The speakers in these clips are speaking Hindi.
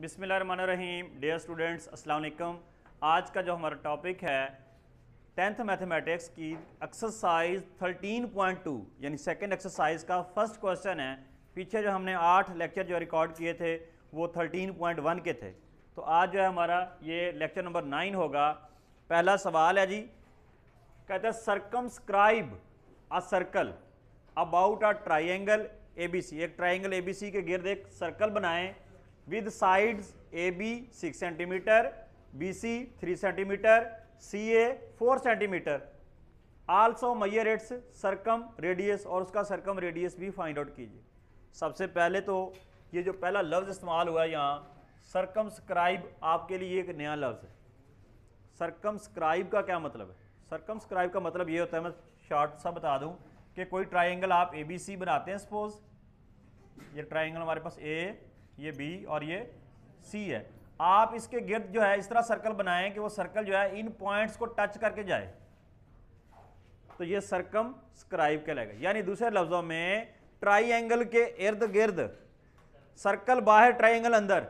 बिसमीम डेयर स्टूडेंट्स असलकम आज का जो हमारा टॉपिक है टेंथ मैथमेटिक्स की एक्सरसाइज 13.2 यानी सेकेंड एक्सरसाइज का फर्स्ट क्वेश्चन है पीछे जो हमने आठ लेक्चर जो रिकॉर्ड किए थे वो 13.1 के थे तो आज जो है हमारा ये लेक्चर नंबर नाइन होगा पहला सवाल है जी कहते हैं circumscribe a circle about a triangle a एक ट्राइंगल ए के गिर्द एक सर्कल बनाएं with A B six centimetre B C three centimetre C A four centimetre also mayor its circumradius और उसका सरकम रेडियस भी फाइंड आउट कीजिए सबसे पहले तो ये जो पहला लफ्ज़ इस्तेमाल हुआ है यहाँ सरकम स्क्राइब आपके लिए एक नया लफ्ज़ है सरकम स्क्राइब का क्या मतलब है सरकम स्क्राइब का मतलब ये होता है मैं शॉर्ट सा बता दूँ कि कोई ट्राइंगल आप ए बी सी बनाते हैं सपोज ये ट्राइंगल हमारे पास ए ये बी और ये सी है आप इसके गिर्द जो है इस तरह सर्कल बनाएं कि वो सर्कल जो है इन पॉइंट्स को टच करके जाए तो ये सर्कम स्क्राइब कहलाएगा यानी दूसरे लफ्जों में ट्राइंगल के इर्द गिर्द सर्कल बाहर ट्राइंगल अंदर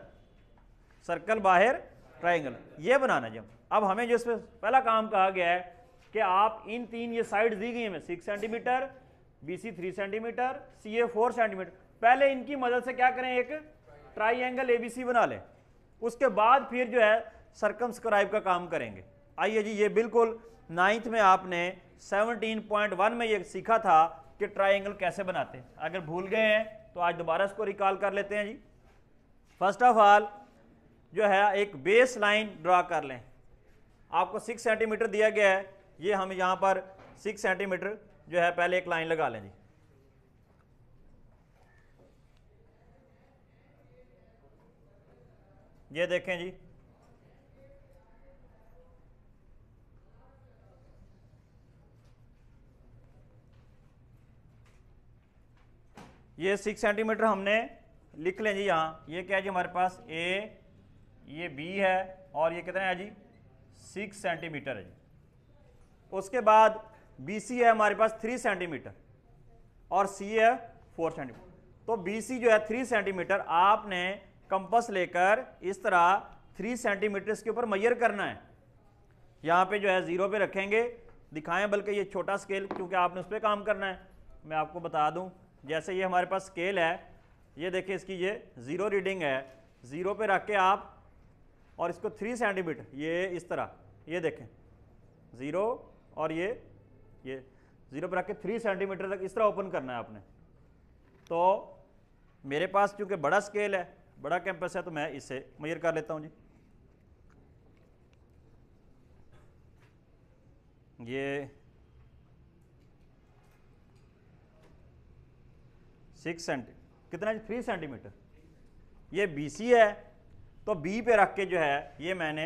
सर्कल बाहर ट्राइंगल ये बनाना जब अब हमें जो इसमें पहला काम कहा गया है कि आप इन तीन ये साइड दी गई हमें six centimetre B C three centimetre C A four centimetre पहले इनकी मदद से क्या करें एक ट्राइंगल सी बना लें उसके बाद फिर जो है स्क्राइब का काम करेंगे आइए जी ये बिल्कुल नाइन्थ में आपने 17.1 में ये सीखा था कि ट्राइंगल कैसे बनाते हैं अगर भूल गए हैं तो आज दोबारा इसको रिकॉल कर लेते हैं जी फर्स्ट ऑफ ऑल जो है एक बेस लाइन ड्रा कर लें आपको सिक्स सेंटीमीटर दिया गया है ये हम यहाँ पर सिक्स सेंटीमीटर जो है पहले एक लाइन लगा लें जी ये देखें जी ये सिक्स सेंटीमीटर हमने लिख लें जी यहाँ ये क्या है जी हमारे पास ए ये बी है और ये कितना है जी सिक्स सेंटीमीटर है जी उसके बाद बी सी है हमारे पास थ्री सेंटीमीटर और सी है फोर सेंटीमीटर तो बी सी जो है थ्री सेंटीमीटर आपने कंपस लेकर इस तरह थ्री सेंटीमीटर के ऊपर मैयर करना है यहाँ पे जो है ज़ीरो पे रखेंगे दिखाएं बल्कि ये छोटा स्केल क्योंकि आपने उस पर काम करना है मैं आपको बता दूं जैसे ये हमारे पास स्केल है ये देखिए इसकी ये ज़ीरो रीडिंग है ज़ीरो पे रख के आप और इसको थ्री सेंटीमीटर ये इस तरह ये देखें ज़ीरो और ये ये ज़ीरो पर रख के थ्री सेंटीमीटर तक इस तरह ओपन करना है आपने तो मेरे पास चूँकि बड़ा स्केल है बड़ा कैंपस है तो मैं इसे मैयर कर लेता हूँ जी ये सिक्स सेंटी कितना जी थ्री सेंटीमीटर ये बी सी है तो बी पे रख के जो है ये मैंने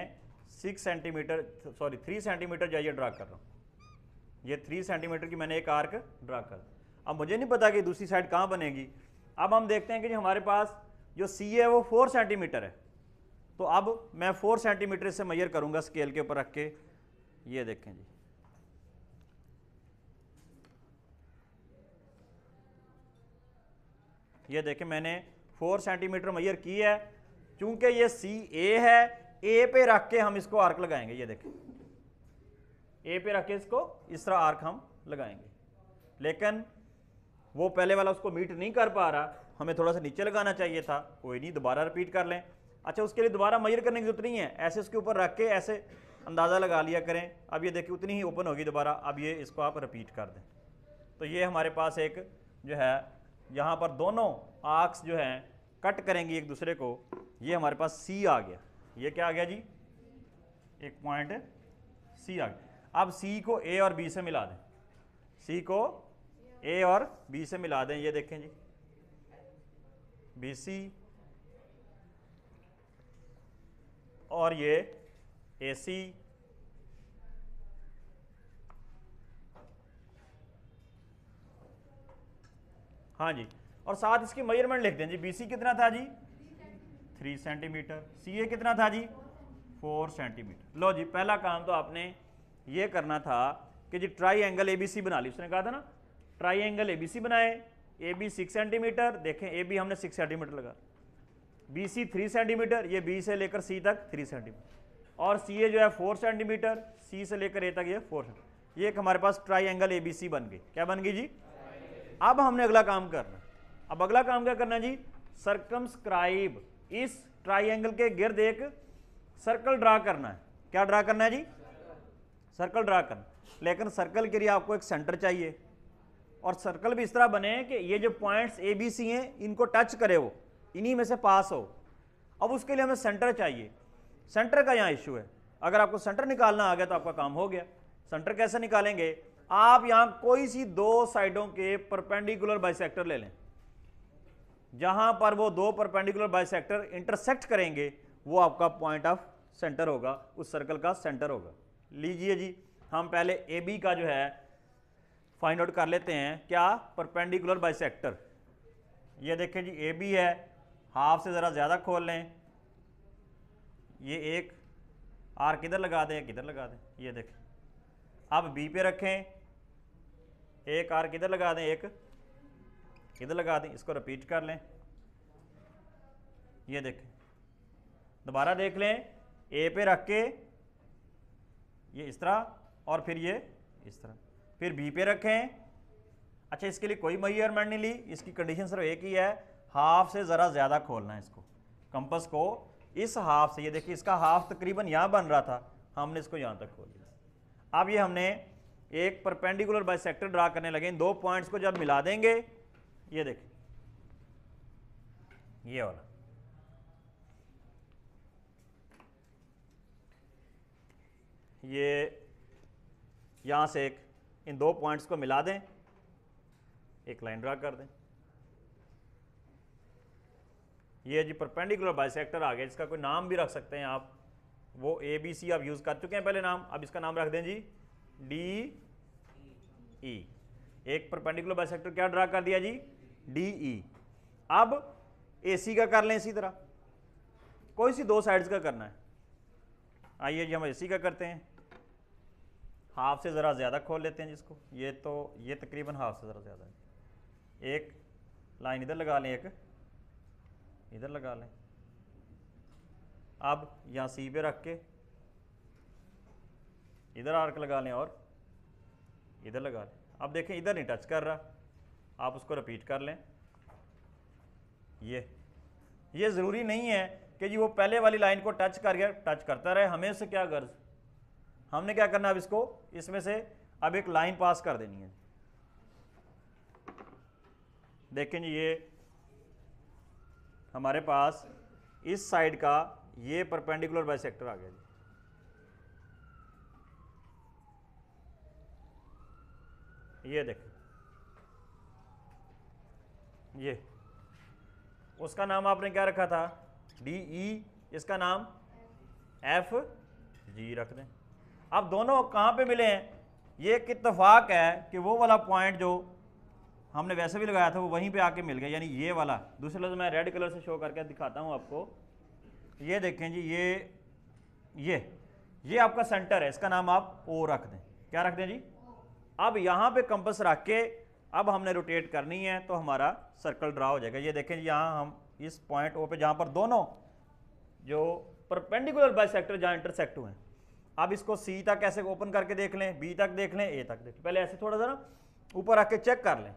six centimetre sorry three centimetre जो है ये ड्रा कर रहा हूँ ये थ्री सेंटीमीटर की मैंने एक आर्क ड्रा कर अब मुझे नहीं पता कि दूसरी साइड कहाँ बनेगी अब हम देखते हैं कि जी हमारे पास जो सी है वो फोर सेंटीमीटर है तो अब मैं फोर सेंटीमीटर से मैयर करूंगा स्केल के ऊपर रख के ये देखें जी ये देखें मैंने फोर सेंटीमीटर मैयर की है चूंकि ये सी ए है ए पे रख के हम इसको आर्क लगाएंगे ये देखें ए पे रख के इसको इस तरह आर्क हम लगाएंगे लेकिन वो पहले वाला उसको मीट नहीं कर पा रहा हमें थोड़ा सा नीचे लगाना चाहिए था कोई नहीं दोबारा रिपीट कर लें अच्छा उसके लिए दोबारा मयर करने की जरूरत नहीं है ऐसे उसके ऊपर रख के ऐसे अंदाज़ा लगा लिया करें अब ये देखिए उतनी ही ओपन होगी दोबारा अब ये इसको आप रिपीट कर दें तो ये हमारे पास एक जो है यहाँ पर दोनों आर्क्स जो हैं कट करेंगी एक दूसरे को ये हमारे पास सी आ गया ये क्या आ गया जी एक पॉइंट सी आ गया अब सी को ए और बी से मिला दें सी को ए और बी से मिला दें ये देखें जी BC और ये AC हाँ जी और साथ इसकी मेजरमेंट लिख दें जी BC कितना था जी थ्री सेंटीमीटर सी ए कितना था जी फोर सेंटीमीटर लो जी पहला काम तो आपने ये करना था कि जी ट्राई एंगल ए बना ली उसने कहा था ना ट्राई एंगल ए बनाए ए बी सिक्स सेंटीमीटर देखें ए बी हमने सिक्स सेंटीमीटर लगा बी सी थ्री सेंटीमीटर ये बी से लेकर सी तक थ्री सेंटीमीटर और सी ए जो है फोर सेंटीमीटर सी से लेकर ए तक ये फोर सेंटीमीटर ये एक हमारे पास triangle A B C बन गई क्या बन गई जी अब हमने अगला काम करना अब अगला काम क्या करना जी सरकमस्क्राइब इस ट्राइंगल के गिर्द एक सर्कल ड्रा करना है क्या ड्रा करना है जी सर्कल ड्रा करना लेकिन सर्कल के लिए आपको एक सेंटर चाहिए और सर्कल भी इस तरह बने कि ये जो पॉइंट्स ए बी सी हैं इनको टच करे वो इन्हीं में से पास हो अब उसके लिए हमें सेंटर चाहिए सेंटर का यहाँ इशू है अगर आपको सेंटर निकालना आ गया तो आपका काम हो गया सेंटर कैसे निकालेंगे आप यहाँ कोई सी दो साइडों के परपेंडिकुलर बाइसेक्टर ले लें जहाँ पर वो दो परपेंडिकुलर बाइसेक्टर इंटरसेक्ट करेंगे वो आपका पॉइंट ऑफ सेंटर होगा उस सर्कल का सेंटर होगा लीजिए जी हम पहले ए बी का जो है फाइंड आउट कर लेते हैं क्या परपेंडिकुलर बाई सेक्टर ये देखें जी ए बी है हाफ से ज़रा ज़्यादा खोल लें ये एक आर किधर लगा दें किधर लगा दें ये देखें अब बी पे रखें एक आर किधर लगा दें एक किधर लगा दें इसको रिपीट कर लें ये देखें दोबारा देख लें ए पे रख के ये इस तरह और फिर ये इस तरह फिर बी पे रखें अच्छा इसके लिए कोई मयरमेंट नहीं ली इसकी कंडीशन सिर्फ एक ही है हाफ से ज़रा ज़्यादा खोलना है इसको कंपस को इस हाफ से ये देखिए इसका हाफ तकरीबन यहाँ बन रहा था हमने इसको यहाँ तक खोल दिया अब ये हमने एक परपेंडिकुलर सेक्टर ड्रा करने लगे इन दो पॉइंट्स को जब मिला देंगे ये देखिए ये वाला ये यहाँ से एक इन दो पॉइंट्स को मिला दें एक लाइन ड्रा कर दें ये जी परपेंडिकुलर सेक्टर आ गया इसका कोई नाम भी रख सकते हैं आप वो ए बी सी आप यूज़ कर चुके हैं पहले नाम अब इसका नाम रख दें जी डी ई e। एक परपेंडिकुलर सेक्टर क्या ड्रा कर दिया जी डी ई e। अब ए सी का कर लें इसी तरह कोई सी दो साइड्स का करना है आइए जी हम ए सी का करते हैं हाफ से ज़रा ज़्यादा खोल लेते हैं जिसको ये तो ये तकरीबन हाफ से ज़रा ज़्यादा है एक लाइन इधर लगा लें एक इधर लगा लें अब यहाँ सी पे रख के इधर आर्क लगा लें और इधर लगा लें अब देखें इधर नहीं टच कर रहा आप उसको रिपीट कर लें ये ये ज़रूरी नहीं है कि जी वो पहले वाली लाइन को टच कर गया टच करता रहे हमें से क्या गर्ज़ हमने क्या करना अब इसको इसमें से अब एक लाइन पास कर देनी है देखें जी ये हमारे पास इस साइड का ये परपेंडिकुलर सेक्टर आ गया जी ये देखें ये उसका नाम आपने क्या रखा था डी ई e, इसका नाम एफ जी रख दें अब दोनों कहाँ पे मिले हैं ये एक इतफाक़ है कि वो वाला पॉइंट जो हमने वैसे भी लगाया था वो वहीं पे आके मिल गया यानी ये वाला दूसरे लफ्ज मैं रेड कलर से शो करके दिखाता हूँ आपको ये देखें जी ये ये ये आपका सेंटर है इसका नाम आप ओ रख दें क्या रख दें जी अब यहाँ पे कंपस रख के अब हमने रोटेट करनी है तो हमारा सर्कल ड्रा हो जाएगा ये देखें जी यहाँ हम इस पॉइंट ओ पे जहाँ पर दोनों जो परपेंडिकुलर बाई सेक्टर जहाँ इंटरसेक्ट हुए हैं अब इसको सी तक ऐसे ओपन करके देख लें बी तक देख लें ए तक देख लें पहले ऐसे थोड़ा सा ना ऊपर रख के चेक कर लें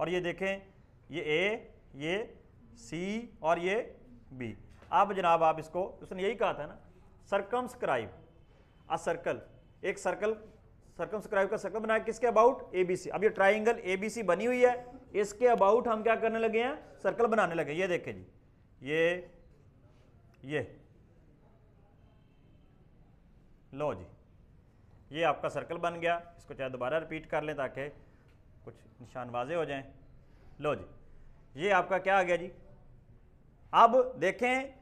और ये देखें ये ए ये सी और ये बी अब जनाब आप इसको उसने यही कहा था ना सरकम्सक्राइब अ सर्कल एक सर्कल सरकम्सक्राइब का सर्कल बनाया किसके अबाउट ए बी सी अब ये ट्राइंगल ए बी सी बनी हुई है इसके अबाउट हम क्या करने लगे हैं सर्कल बनाने लगे ये देखें जी ये ये लो जी ये आपका सर्कल बन गया इसको चाहे दोबारा रिपीट कर लें ताकि कुछ निशान वाजे हो जाएं लो जी ये आपका क्या आ गया जी अब देखें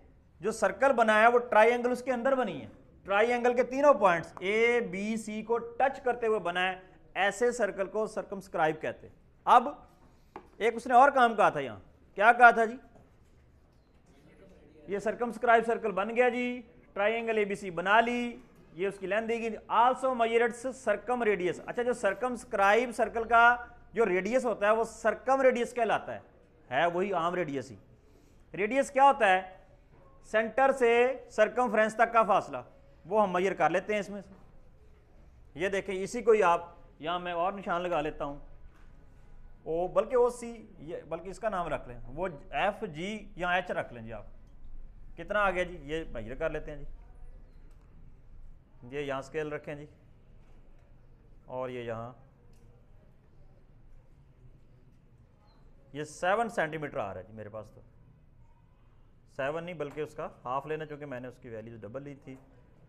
जो सर्कल बनाया वो ट्राइंगल उसके अंदर बनी है ट्राइंगल के तीनों पॉइंट्स ए बी सी को टच करते हुए बनाए ऐसे सर्कल को सर्कमस्क्राइब कहते अब एक उसने और काम कहा था यहाँ क्या कहा था जी ये सर्कमस्क्राइब सर्कल बन गया जी ट्राइंगल एबीसी बना ली ये उसकी लेंथ देगी आल्सो मयरट सर्कम रेडियस अच्छा जो सर्कम स्क्राइब सर्कल का जो रेडियस होता है वो सर्कम रेडियस कहलाता है है वही आम रेडियस ही रेडियस क्या होता है सेंटर से सर्कम तक का फासला वो हम मयर कर लेते हैं इसमें से ये देखें इसी को ही आप यहाँ मैं और निशान लगा लेता हूँ ओ बल्कि ओ सी ये बल्कि इसका नाम रख लें वो एफ जी या एच रख लें जी आप कितना आ गया जी ये मयर कर लेते हैं जी ये यहाँ स्केल रखें जी और ये यहाँ ये सेवन सेंटीमीटर आ रहा है जी मेरे पास तो सेवन नहीं बल्कि उसका हाफ लेना चूँकि मैंने उसकी वैल्यू डबल ली थी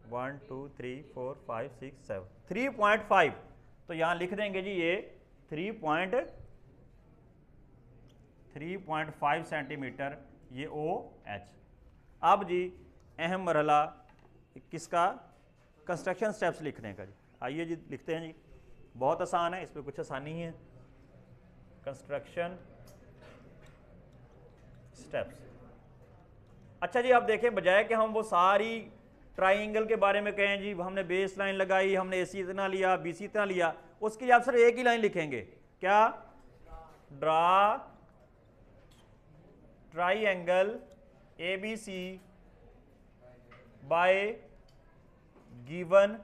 one two three four five six seven three point five तो यहाँ लिख देंगे जी ये three point three point five centimetre ये ओ एच अब जी अहम मरहला किसका कंस्ट्रक्शन स्टेप्स लिखने का जी आइए जी लिखते हैं जी बहुत आसान है इसमें कुछ आसानी है कंस्ट्रक्शन स्टेप्स अच्छा जी आप देखें बजाय कि हम वो सारी ट्राइंगल के बारे में कहें जी हमने बेस लाइन लगाई हमने ए सी इतना लिया बी सी इतना लिया उसकी आप सिर्फ एक ही लाइन लिखेंगे क्या draw triangle A B C by given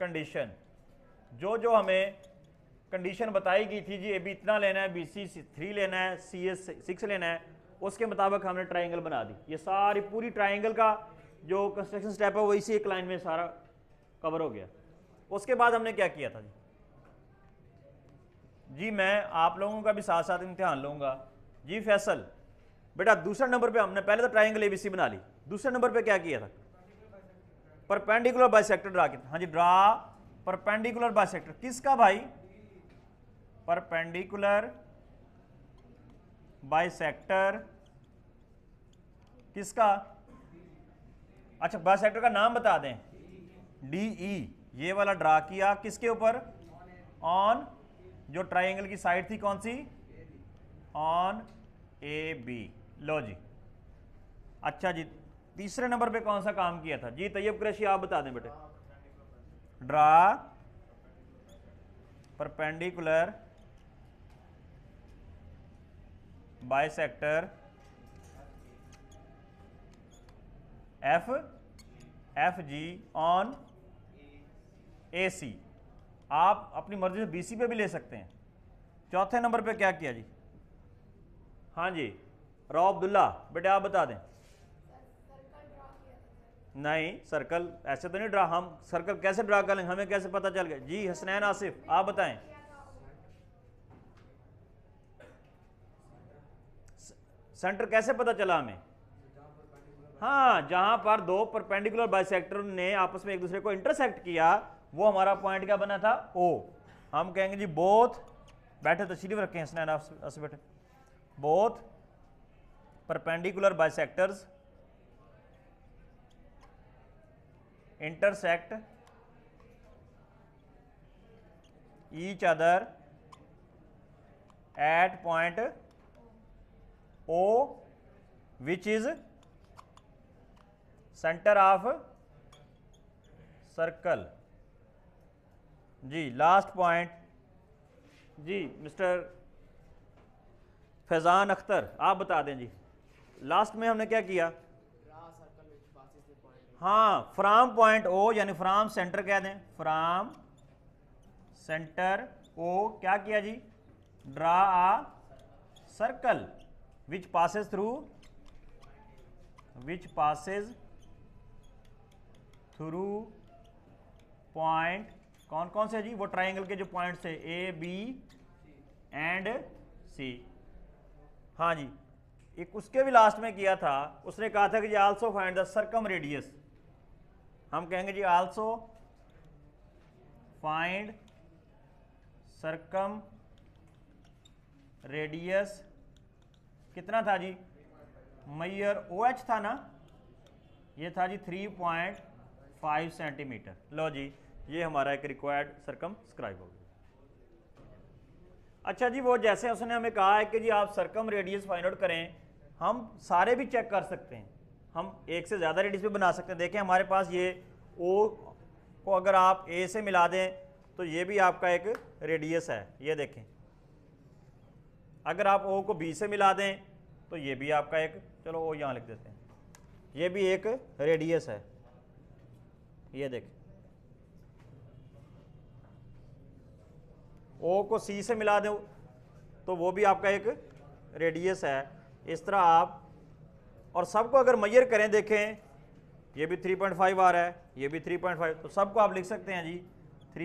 condition जो जो हमें कंडीशन बताई गई थी जी ए बी इतना लेना है बी सी थ्री लेना है सी एस सिक्स लेना है उसके मुताबिक हमने ट्राइंगल बना दी ये सारी पूरी ट्राइंगल का जो कंस्ट्रक्शन स्टेप है वो इसी एक लाइन में सारा कवर हो गया उसके बाद हमने क्या किया था जी जी मैं आप लोगों का भी साथ साथ इम्तहान लूँगा जी फैसल बेटा दूसरा नंबर पे हमने पहले तो ट्राइंगल एबीसी बना ली दूसरे नंबर पे क्या किया था परपेंडिकुलर सेक्टर ड्रा किया हाँ जी ड्रा परपेंडिकुलर सेक्टर किसका भाई परपेंडिकुलर सेक्टर किसका अच्छा सेक्टर का नाम बता दें डी ई e, ये वाला ड्रा किया किसके ऊपर ऑन जो ट्राइंगल की साइड थी कौन सी ऑन ए बी लो जी अच्छा जी तीसरे नंबर पे कौन सा काम किया था जी तैयब कृषि आप बता दें बेटे draw perpendicular sector F F G on A C आप अपनी मर्जी से बी सी पे भी ले सकते हैं चौथे नंबर पे क्या किया जी हाँ जी राव अब्दुल्ला बेटे आप बता दें नहीं सर्कल ऐसे तो नहीं ड्रा हम सर्कल कैसे ड्रा कर लेंगे हमें कैसे पता चल गया जी हसनैन आसिफ आप बताएं सेंटर कैसे पता चला हमें हाँ जहां पर दो परपेंडिकुलर बाइसेक्टर ने आपस में एक दूसरे को इंटरसेक्ट किया वो हमारा पॉइंट क्या बना था ओ हम कहेंगे जी बोथ बैठे तशरीफ तो रखे हसनैन आसिफ बैठे both perpendicular bisectors intersect each other at point O which is center of circle जी लास्ट पॉइंट जी मिस्टर फैज़ान अख्तर आप बता दें जी लास्ट में हमने क्या किया हाँ फ्राम पॉइंट ओ यानी फ्राम सेंटर कह दें फ्राम सेंटर ओ क्या किया जी draw a circle which passes through which passes through point कौन कौन से जी वो ट्राइंगल के जो पॉइंट थे ए बी एंड सी हाँ जी एक उसके भी लास्ट में किया था उसने कहा था कि also find the circumradius हम कहेंगे जी आल्सो फाइंड सरकम रेडियस कितना था जी मैयर ओ OH था ना ये था जी 3.5 सेंटीमीटर लो जी ये हमारा एक रिक्वायर्ड सरकम स्क्राइब हो गया अच्छा जी वो जैसे उसने हमें कहा है कि जी आप सरकम रेडियस फाइंड आउट करें हम सारे भी चेक कर सकते हैं हम एक से ज़्यादा रेडियस भी बना सकते हैं देखें हमारे पास ये ओ को अगर आप ए से मिला दें तो ये भी आपका एक रेडियस है ये देखें अगर आप ओ को बी से मिला दें तो ये भी आपका एक चलो ओ यहाँ लिख देते हैं ये भी एक रेडियस है ये देखें ओ को सी से मिला दें तो वो भी आपका एक रेडियस है इस तरह आप और सबको अगर मैयर करें देखें ये भी 3.5 आ रहा है ये भी 3.5 तो सबको आप लिख सकते हैं जी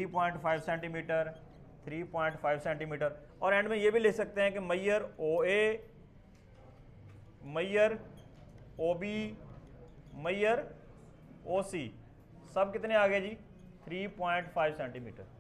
3.5 सेंटीमीटर 3.5 सेंटीमीटर और एंड में ये भी लिख सकते हैं कि मैयर ओ ए मैयर ओ बी मैयर ओ सी सब कितने आ गए जी 3.5 सेंटीमीटर